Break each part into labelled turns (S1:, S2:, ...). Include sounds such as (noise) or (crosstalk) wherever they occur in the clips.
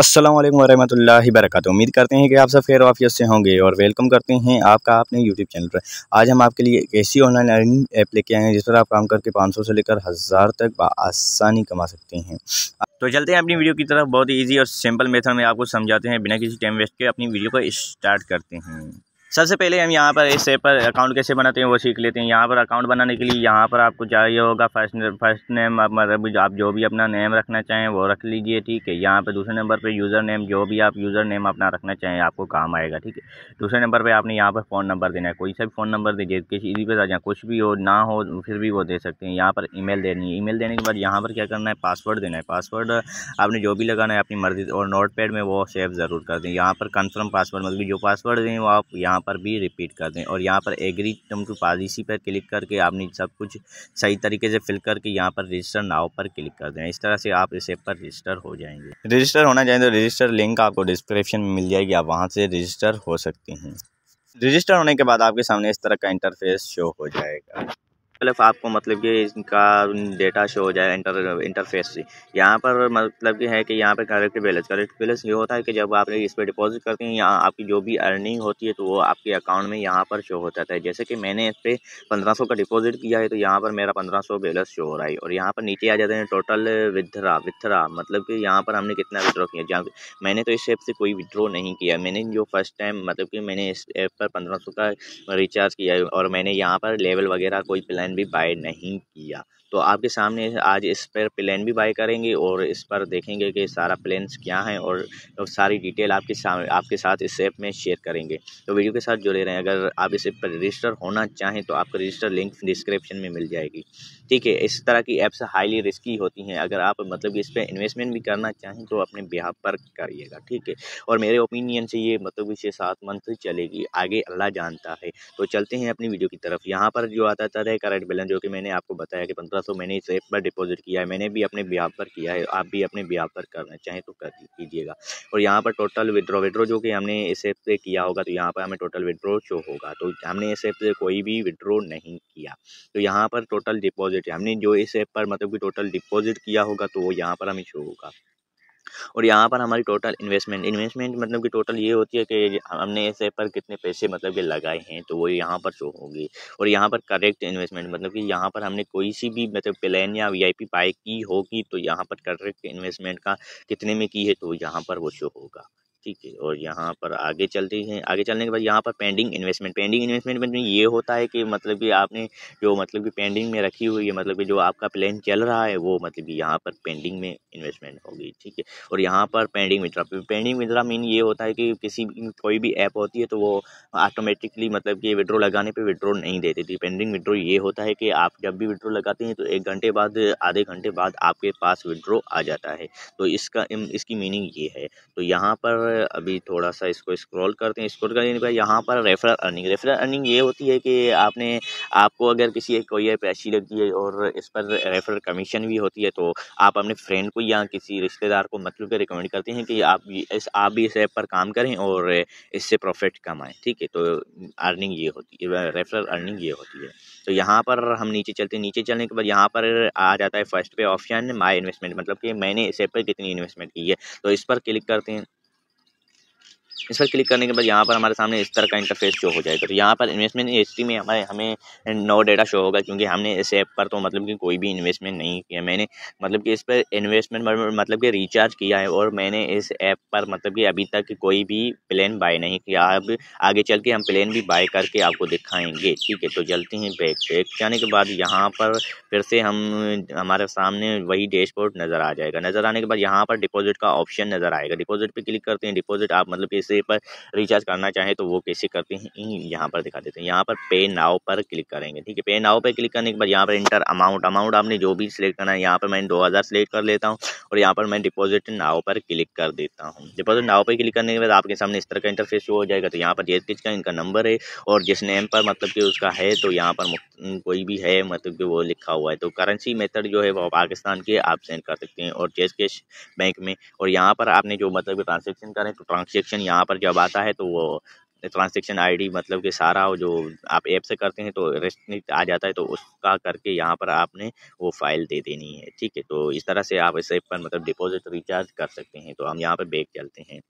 S1: असल वरहमतुल्लाहि वरक उम्मीद करते हैं कि आप सब खैर वाफियत से होंगे और वेलकम करते हैं आपका आपने यूट्यूब चैनल पर आज हम आपके लिए एक ऐसी ऑनलाइन अर्निंग ऐप लेके आए हैं जिस पर आप काम करके 500 से लेकर हज़ार तक आसानी कमा सकते हैं तो चलते हैं अपनी वीडियो की तरफ बहुत ही ईजी और सिंपल मेथड में आपको समझाते हैं बिना किसी टाइम वेस्ट के अपनी वीडियो को स्टार्ट करते हैं सबसे पहले हम यहाँ पर इस ऐप पर अकाउंट कैसे बनाते हैं वो सीख लेते हैं यहाँ पर अकाउंट बनाने के लिए यहाँ पर आपको चाहिए होगा फर्स्ट फर्स्ट नेम आप मतलब आप जो भी अपना नेम रखना चाहें वो रख लीजिए ठीक है यहाँ पर दूसरे नंबर पर यूज़र नेम जो भी आप यूज़र नेम अपना रखना चाहें आपको काम आएगा ठीक है दूसरे नंबर पर आपने यहाँ पर फ़ोन नंबर देना है कोई सा भी फ़ोन नंबर दीजिए किसी इसी पर जाए कुछ भी हो ना हो फिर भी वो दे सकते हैं यहाँ पर ई देनी है ई देने के बाद यहाँ पर क्या करना है पासवर्ड देना है पासवर्ड आपने जो भी लगाना है अपनी मर्ज़ी और नोट में वो सेव ज़रूर कर दें यहाँ पर कन्फर्म पासवर्ड मतलब जो पासवर्ड दें वो आप यहाँ यहाँ पर भी रिपीट कर दें और यहाँ पर एग्री टर्म टू पॉलिसी पर क्लिक करके आपने सब कुछ सही तरीके से फिल करके यहाँ पर रजिस्टर नाव पर क्लिक कर दें इस तरह से आप इस ऐप पर रजिस्टर हो जाएंगे रजिस्टर होना चाहें तो रजिस्टर लिंक आपको डिस्क्रिप्शन में मिल जाएगी आप वहाँ से रजिस्टर हो सकते हैं रजिस्टर होने के बाद आपके सामने इस तरह का इंटरफेस शो हो जाएगा मतलब आपको मतलब कि इनका डेटा शो हो जाए इंटर इंटरफेस से यहाँ पर मतलब कि है कि यहाँ पर करेक्ट बैलेंस करेक्ट बैलेंस ये होता है कि जब आप इस पर डिपॉजिट करते हैं यहाँ आपकी जो भी अर्निंग होती है तो वो आपके अकाउंट में यहाँ पर शो होता है जैसे कि मैंने इस पर पंद्रह का डिपॉजिट किया है तो यहाँ पर मेरा पंद्रह सौ बैलेंस शो हो रहा है और यहाँ पर नीचे आ जाते हैं टोटल विथरा विथरा मतलब कि यहाँ पर हमने कितना विद्रॉ किया जहाँ मैंने तो इस ऐप से कोई विद्रॉ नहीं किया मैंने जो फर्स्ट टाइम मतलब कि मैंने इस ऐप पर पंद्रह का रिचार्ज किया और मैंने यहाँ पर लेवल वगैरह कोई प्लान प्लान भी बाय नहीं किया तो आपके सामने आज इस पर प्लान भी बाय करेंगे और इस पर देखेंगे कि सारा प्लान्स क्या हैं और, तो सारी डिटेल आपके सामने आपके साथ इस ऐप में शेयर करेंगे तो वीडियो के साथ जुड़े रहें अगर आप इस ऐप पर रजिस्टर होना चाहें तो आपका रजिस्टर लिंक डिस्क्रिप्शन में मिल जाएगी ठीक है इस तरह की ऐप्स हाईली रिस्की होती हैं अगर आप मतलब इस पर इन्वेस्टमेंट भी करना चाहें तो अपने बिहार पर करिएगा ठीक है और मेरे ओपिनियन से ये मतलब इसे सात मंथ चलेगी आगे अल्लाह जानता है तो चलते हैं अपनी वीडियो की तरफ यहाँ पर जो आता था करंट बैलेंस जो कि मैंने आपको बताया कि पंद्रह सौ मैंने इस ऐप पर डिपॉजिट किया है मैंने भी अपने ब्याह पर किया है आप भी अपने ब्याह पर करना चाहें तो कर कीजिएगा और यहाँ पर टोटल विड्रॉ विड्रो जो कि हमने इस ऐप से किया होगा तो यहाँ पर हमें टोटल विड्रॉ शो होगा तो हमने इस ऐप से कोई भी विड्रॉ नहीं किया तो यहाँ पर टोटल डिपॉजिट डिपॉजिट हमने जो इस ऐप पर मतलब कि टोटल डिपॉजिट किया होगा तो वो यहाँ पर हमें शो होगा और यहाँ पर हमारी टोटल इन्वेस्टमेंट इन्वेस्टमेंट मतलब कि टोटल ये होती है कि हमने इस ऐप पर कितने पैसे मतलब कि लगाए हैं तो वो यहाँ पर शो होगी और यहाँ पर करेक्ट इन्वेस्टमेंट मतलब कि यहाँ पर हमने कोई सी भी मतलब प्लान या वीआईपी बाय की होगी तो यहाँ पर करेक्ट इन्वेस्टमेंट का कितने में की है तो यहाँ पर वो शो होगा ठीक है और यहाँ पर आगे चलते हैं आगे चलने के बाद यहाँ पर पेंडिंग इन्वेस्टमेंट पेंडिंग इन्वेस्टमेंट में ये होता है कि मतलब कि आपने जो मतलब कि पेंडिंग में रखी हुई है मतलब कि जो आपका प्लान चल रहा है वो मतलब कि यहाँ पर पेंडिंग में इन्वेस्टमेंट होगी ठीक है और यहाँ पर pending withdraw pending withdraw mean ये होता है कि किसी कोई भी ऐप होती है तो वो ऑटोमेटिकली मतलब कि विड्रो लगाने पर विड्रो नहीं देती थी पेंडिंग विड्रो ये होता है कि आप जब भी विड्रो लगाते हैं तो एक घंटे बाद आधे घंटे बाद आपके पास विड्रो आ जाता है तो इसका इसकी मीनिंग ये है तो यहाँ पर अभी थोड़ा सा इसको स्क्रॉल करते हैं स्क्रॉल करने के यहाँ पर रेफरल अर्निंग रेफरल अर्निंग ये होती है कि आपने आपको अगर किसी एक कोई ऐप ऐसी लगती है और इस पर रेफरल कमीशन भी होती है तो आप अपने फ्रेंड को या किसी रिश्तेदार को मतलब के रिकमेंड करते हैं कि आप इस आप भी इस ऐप पर काम करें और इससे प्रॉफिट कमाएँ ठीक है तो अर्निंग ये होती है रेफरल अर्निंग ये होती है तो यहाँ पर हम नीचे चलते हैं नीचे चलने के बाद यहाँ पर आ जाता है फर्स्ट पे ऑप्शन माई इन्वेस्टमेंट मतलब कि मैंने इस ऐप पर कितनी इन्वेस्टमेंट की है तो इस पर क्लिक करते हैं इस पर क्लिक करने के बाद यहाँ पर हमारे सामने इस तरह का इंटरफेस शो हो जाएगा तो यहाँ पर इन्वेस्टमेंट हिस्ट्री में हमारे हमें नो डेटा शो होगा क्योंकि हमने इस ऐप पर तो मतलब कि कोई भी इन्वेस्टमेंट नहीं किया मैंने मतलब कि इस पर इन्वेस्टमेंट मतलब कि रिचार्ज किया है और मैंने इस ऐप पर मतलब कि अभी तक कोई भी प्लान बाय नहीं किया अब आगे चल के हम प्लान भी बाय करके आपको दिखाएंगे ठीक है तो चलते हैं बैक बैक जाने के बाद यहाँ पर फिर से हम हमारे सामने वही डैशबोर्ड नज़र आ जाएगा नज़र आने के बाद यहाँ पर डिपॉजिट का ऑप्शन नज़र आएगा डिपॉजिट पर क्लिक करते हैं डिपॉजिट आप मतलब कि किसी पर रिचार्ज करना चाहें तो वो कैसे करते हैं यहाँ पर दिखा देते हैं यहाँ पर पे नाव पर क्लिक करेंगे ठीक है पे नाव पर क्लिक करने के बाद यहाँ पर इंटर अमाउंट अमाउंट आपने जो भी सिलेक्ट करना है यहाँ पर मैं दो हज़ार सेलेक्ट कर लेता हूँ और यहाँ पर मैं डिपोजिट नाव पर क्लिक कर देता हूँ डिपोजिट नाव पर क्लिक करने के बाद आपके सामने इस तरह का इंटरफेस हो जाएगा तो यहाँ पर जेज किस का इनका नंबर है और जिस नेम पर मतलब कि उसका है तो यहाँ पर कोई भी है मतलब कि वो लिखा हुआ है तो करेंसी मेथड जो है वो पाकिस्तान के आप सेंड कर सकते हैं और जेस कैश बैंक में और यहाँ पर आपने जो मतलब ट्रांजेक्शन करें तो ट्रांजेक्शन यहाँ पर जब आता है तो वो ट्रांजेक्शन आईडी मतलब कि सारा जो आप ऐप से करते हैं तो रेस्ट आ जाता है तो उसका करके यहाँ पर आपने वो फाइल दे देनी है ठीक है तो इस तरह से आप इस ऐप पर मतलब डिपॉजिट रिचार्ज कर सकते हैं तो हम यहाँ पर बैग चलते हैं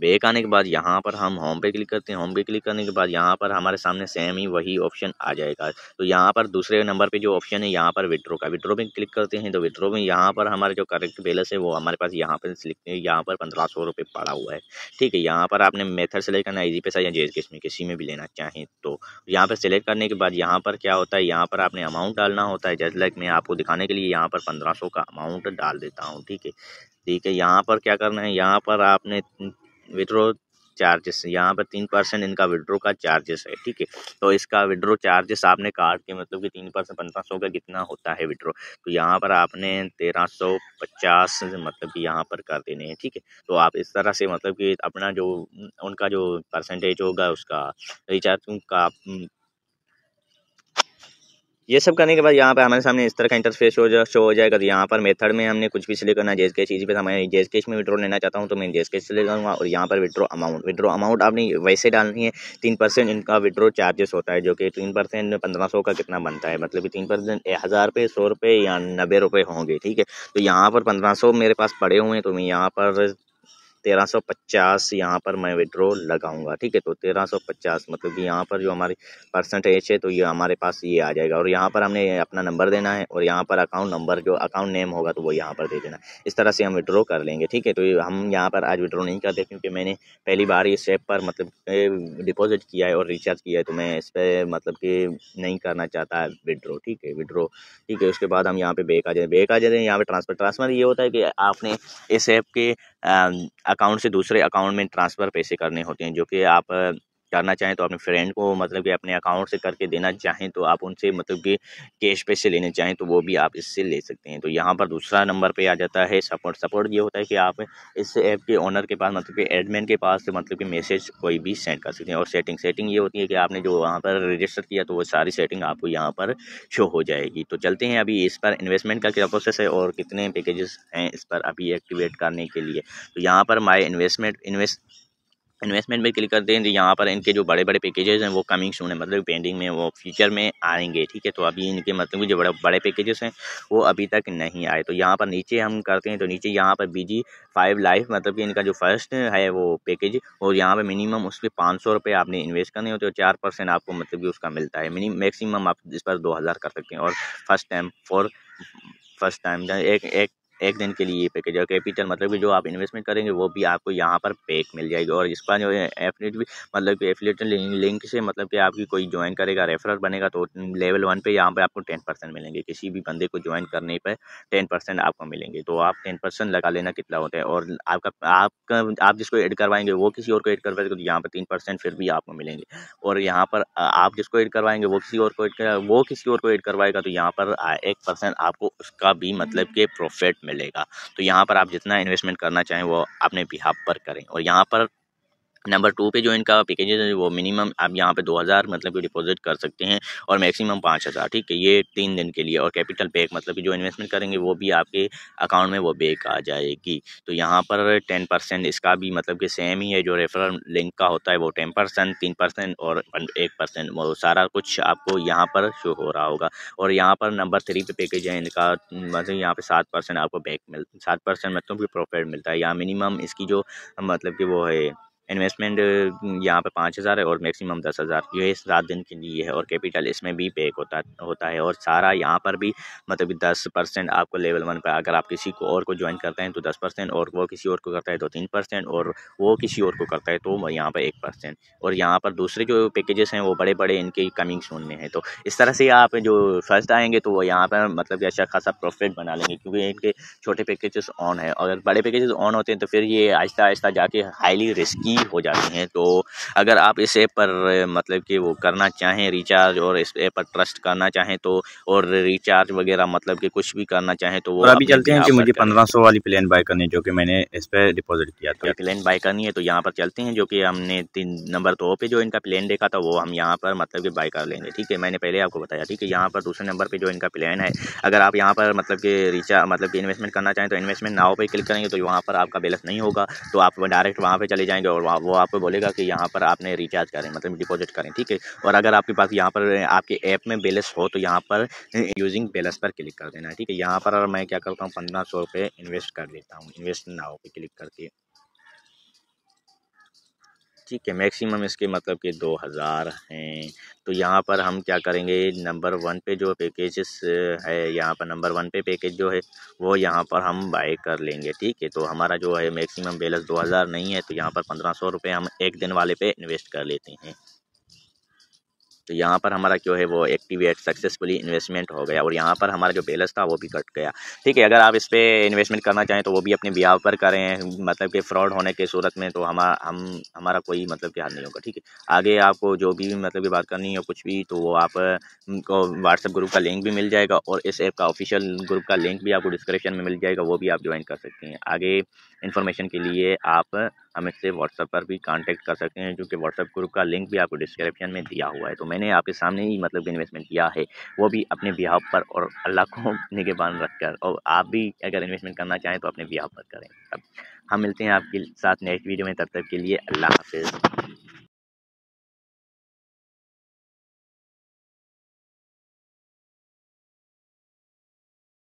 S1: बैक आने के बाद यहाँ पर हम होम पे क्लिक करते हैं होम पे क्लिक करने के बाद यहाँ पर हमारे सामने सेम ही वही ऑप्शन आ जाएगा तो यहाँ पर दूसरे नंबर पे जो ऑप्शन है यहाँ पर विड्रो का विड्रो में क्लिक करते हैं तो विड्रो में यहाँ पर हमारे जो करेक्ट बैलेंस है वो हमारे पास यहाँ पर लिखते हैं यहाँ पर पंद्रह सौ रुपये पड़ा हुआ है ठीक है यहाँ पर आपने मेथड सेलेक्ट करना है पैसा या जे किस में किसी में भी लेना चाहें तो यहाँ पर सेलेक्ट करने के बाद यहाँ पर क्या होता है यहाँ पर आपने अमाउंट डालना होता है जैसे लाइक मैं आपको दिखाने के लिए यहाँ पर पंद्रह का अमाउंट डाल देता हूँ ठीक है ठीक है यहाँ पर क्या करना है यहाँ पर आपने विड्रो चार्जेस यहाँ पर तीन परसेंट इनका विड्रो का चार्जेस है ठीक है तो इसका विड्रो चार्जेस आपने काट के मतलब कि तीन परसेंट पंद्रह सौ का कितना होता है विड्रो तो यहाँ पर आपने तेरह सौ पचास मतलब कि यहाँ पर कर देने हैं ठीक है तो आप इस तरह से मतलब कि अपना जो उनका जो परसेंटेज होगा उसका रिचार्ज का ये सब करने के बाद यहाँ पर हमारे सामने इस तरह का इंटरफेस हो जाए शो हो जाएगा तो यहाँ पर मेथड में हमने कुछ भी सिलेक्ट करना जेस के इसी पर तो मैं जेस कैश में विड्रो लेना चाहता हूँ तो मैं जेस कैश सिलेक्ट करूँगा और यहाँ पर विड्रो अमाउंट विड्रो अमाउंट आपने वैसे डालनी है तीन परसेंट इनका विड्रो चार्जेस होता है जो कि तीन परसेंट पंद्रह सौ का कितना बनता है मतलब तीन परसेंट हज़ार रुपये सौ रुपये या नब्बे रुपये होंगे ठीक है तो यहाँ पर पंद्रह सौ मेरे पास पड़े हुए हैं तो मैं यहाँ पर तेरह सौ पचास यहाँ पर मैं विड्रो लगाऊंगा ठीक है तो तेरह सौ पचास मतलब कि यहाँ पर जो हमारी परसेंटेज है तो ये हमारे पास ये आ जाएगा और यहाँ पर हमने अपना नंबर देना है और यहाँ पर अकाउंट नंबर जो अकाउंट नेम होगा तो वो यहाँ पर दे देना इस तरह से हम विड्रो कर लेंगे ठीक है तो हम यहाँ पर आज विड्रो नहीं करते क्योंकि मैंने पहली बार इस ऐप पर मतलब डिपॉजिट किया है और रिचार्ज किया है तो मैं इस पर मतलब कि नहीं करना चाहता विड्रो ठीक है विड्रो ठीक है उसके बाद हम यहाँ पर बेक आ जाए बेक आ जाते हैं यहाँ पर ट्रांसफर ट्रांसफर ये होता है कि आपने इस ऐप के अकाउंट से दूसरे अकाउंट में ट्रांसफ़र पैसे करने होते हैं जो कि आप करना चाहें तो अपने फ्रेंड को मतलब कि अपने अकाउंट से करके देना चाहें तो आप उनसे मतलब कि कैश पैसे लेने चाहें तो वो भी आप इससे ले सकते हैं तो यहाँ पर दूसरा नंबर पर आ जाता है सपोर्ट सपोर्ट ये होता है कि आप इस ऐप के ऑनर के पास मतलब कि एडमिन के पास मतलब कि मैसेज कोई भी सेंड कर सकते हैं और सेटिंग सेटिंग ये होती है कि आपने जो वहाँ पर रजिस्टर किया तो वो सारी सेटिंग आपको यहाँ पर शो हो जाएगी तो चलते हैं अभी इस पर इन्वेस्टमेंट का क्या प्रोसेस है और कितने पैकेजेस हैं इस पर अभी एक्टिवेट करने के लिए तो यहाँ पर माई इन्वेस्टमेंट इन्वेस्ट इन्वेस्टमेंट में क्लिक करते हैं तो यहाँ पर इनके जो बड़े बड़े पैकेजेस हैं वो कमिंग सून है मतलब पेंडिंग में वो फ्यूचर में आएंगे ठीक है तो अभी इनके मतलब जो बड़े बड़े पैकेजेस हैं वो अभी तक नहीं आए तो यहाँ पर नीचे हम करते हैं तो नीचे यहाँ पर बी फाइव लाइफ मतलब कि इनका जो फर्स्ट है वो पैकेज और यहाँ पर मिनिमम उस पर पाँच सौ रुपये आपने इन्वेस्ट करने होते हैं तो चार परसेंट आपको मतलब कि उसका मिलता है मिनिम मैक्सिमम आप इस पर दो हज़ार कर सकते हैं और first time for first time एक एक एक दिन के लिए ये पैकेज है कैपिटल मतलब कि जो आप इन्वेस्टमेंट करेंगे वो भी आपको यहाँ पर पैक मिल जाएगी और इसका जो है एफिलेट भी मतलब कि एफिलेट लिंक से मतलब कि आपकी कोई ज्वाइन करेगा रेफरल बनेगा तो लेवल वन पे यहाँ पे आपको टेन परसेंट मिलेंगे किसी भी बंदे को ज्वाइन करने पर टेन परसेंट आपको मिलेंगे तो आप टेन परसेंट लगा लेना कितना होता है और आपका आपका आप जिसको एड करवाएंगे वो किसी और को एड करवाएंगे तो यहाँ पर तीन परसेंट फिर भी आपको मिलेंगे और यहाँ पर आप जिसको एड करवाएंगे वो किसी और को एड वो किसी और को एड करवाएगा तो यहाँ पर एक परसेंट आपको उसका भी मतलब कि प्रॉफिट मिल मिलेगा तो यहाँ पर आप जितना इन्वेस्टमेंट करना चाहें वो अपने बिहाफ पर करें और यहाँ पर नंबर टू पे जो इनका पैकेजेज है वो मिनिमम आप यहाँ पे दो हज़ार मतलब कि डिपॉजिट कर सकते हैं और मैक्सिमम पाँच हज़ार ठीक है ये तीन दिन के लिए और कैपिटल पैक मतलब कि जो इन्वेस्टमेंट करेंगे वो भी आपके अकाउंट में वो बैक आ जाएगी तो यहाँ पर टेन परसेंट इसका भी मतलब कि सेम ही है जो रेफरल लिंक का होता है वो टेन परसेंट तीन परसेंट और एक परसेंट वो सारा कुछ आपको यहाँ पर शो हो रहा होगा और यहाँ पर नंबर थ्री पे पैकेज है इनका मतलब यहाँ पर सात परसेंट आपको बैक मिल सात परसेंट मतलब कि प्रॉफिट मिलता है यहाँ मिनिमम इसकी जो मतलब कि वो है इन्वेस्टमेंट यहाँ पर पाँच हज़ार है और मैक्सिमम दस हज़ार ये सात दिन के लिए है और कैपिटल इसमें भी पेक होता होता है और सारा यहाँ पर भी मतलब दस परसेंट आपको लेवल वन पर अगर आप किसी को और को ज्वाइन करते हैं तो दस परसेंट और वो किसी और को करता है तो तीन परसेंट और वो किसी और को करता है तो यहाँ पर एक परसेंट और यहाँ पर दूसरे जो पैकेजेस हैं वो बड़े बड़े इनके कमिंग सोन में हैं तो इस तरह से आप जो फर्स्ट आएंगे तो वो यहाँ पर मतलब कि अच्छा खासा प्रॉफिट बना लेंगे क्योंकि इनके छोटे पैकेजेस ऑन है अगर बड़े पैकेजेस ऑन होते हैं तो फिर ये आहिस्ता आहिस्ता जाके हाईली रिस्की भी हो जाती हैं तो अगर आप इस ऐप पर मतलब कि वो करना चाहें रिचार्ज और इस ऐप पर ट्रस्ट करना चाहें तो और रिचार्ज वगैरह मतलब कि कुछ भी करना चाहें तो वो अभी चलते हैं कि मुझे पंद्रह सौ वाली प्लान बाय करनी है जो कि मैंने इस पर डिपॉजिट किया था प्लान बाय करनी है तो यहाँ पर चलते हैं जो कि हमने तीन नंबर तो पे जो इनका प्लान देखा था वो हम यहाँ पर मतलब कि बाय कर लेंगे ठीक है मैंने पहले आपको बताया ठीक है यहाँ पर दूसरे नंबर पर जो इनका प्लान है अगर आप यहाँ पर मतलब कि रिचार्ज मतलब कि इन्वेस्टमेंट करना चाहें तो इन्वेस्टमेंट नाव पर क्लिक करेंगे तो वहाँ पर आपका बैलेंस नहीं होगा तो आप डायरेक्ट वहाँ पर चले जाएंगे और वो आपको बोलेगा कि यहाँ पर आपने रिचार्ज करें मतलब डिपॉजिट करें ठीक है और अगर आपके पास यहाँ पर आपके ऐप में बैलेंस हो तो यहाँ पर यूजिंग बैलेंस पर क्लिक कर देना है ठीक है यहाँ पर मैं क्या करता हूँ पंद्रह सौ रुपये इन्वेस्ट कर देता हूँ इन्वेस्ट नाव होकर क्लिक करके ठीक है मैक्सिमम इसके मतलब कि दो हज़ार हैं तो यहाँ पर हम क्या करेंगे नंबर वन पे जो पैकेजेस है यहाँ पर नंबर वन पे पैकेज जो है वो यहाँ पर हम बाय कर लेंगे ठीक है तो हमारा जो है मैक्सिमम बैलेंस दो हज़ार नहीं है तो यहाँ पर पंद्रह सौ रुपये हम एक दिन वाले पे इन्वेस्ट कर लेते हैं तो यहाँ पर हमारा जो है वो एक्टिवेट सक्सेसफुली इन्वेस्टमेंट हो गया और यहाँ पर हमारा जो बैलेंस था वो भी कट गया ठीक है अगर आप इस पर इन्वेस्टमेंट करना चाहें तो वो भी अपने ब्याह पर करें मतलब कि फ्रॉड होने के सूरत में तो हम हम हमारा कोई मतलब कि हाल नहीं होगा ठीक है आगे आपको जो भी मतलब की बात करनी हो कुछ भी तो वो आप को व्हाट्सएप ग्रुप का लिंक भी मिल जाएगा और इस ऐप का ऑफिशियल ग्रुप का लिंक भी आपको डिस्क्रिप्शन में मिल जाएगा वो भी आप ज्वाइन कर सकती हैं आगे इन्फॉर्मेशन के लिए आप हम इससे व्हाट्सअप पर भी कांटेक्ट कर सकते हैं क्योंकि व्हाट्सअप ग्रुप का लिंक भी आपको डिस्क्रिप्शन में दिया हुआ है तो मैंने आपके सामने ही मतलब इन्वेस्टमेंट किया है वो भी अपने बिहाव पर और अल्लाह को (laughs) निगेबान रख कर और आप भी अगर इन्वेस्टमेंट करना चाहें तो अपने बिहाव पर करें अब हम मिलते हैं आपके साथ नेक्स्ट वीडियो में तब तक के लिए अल्लाह हाफ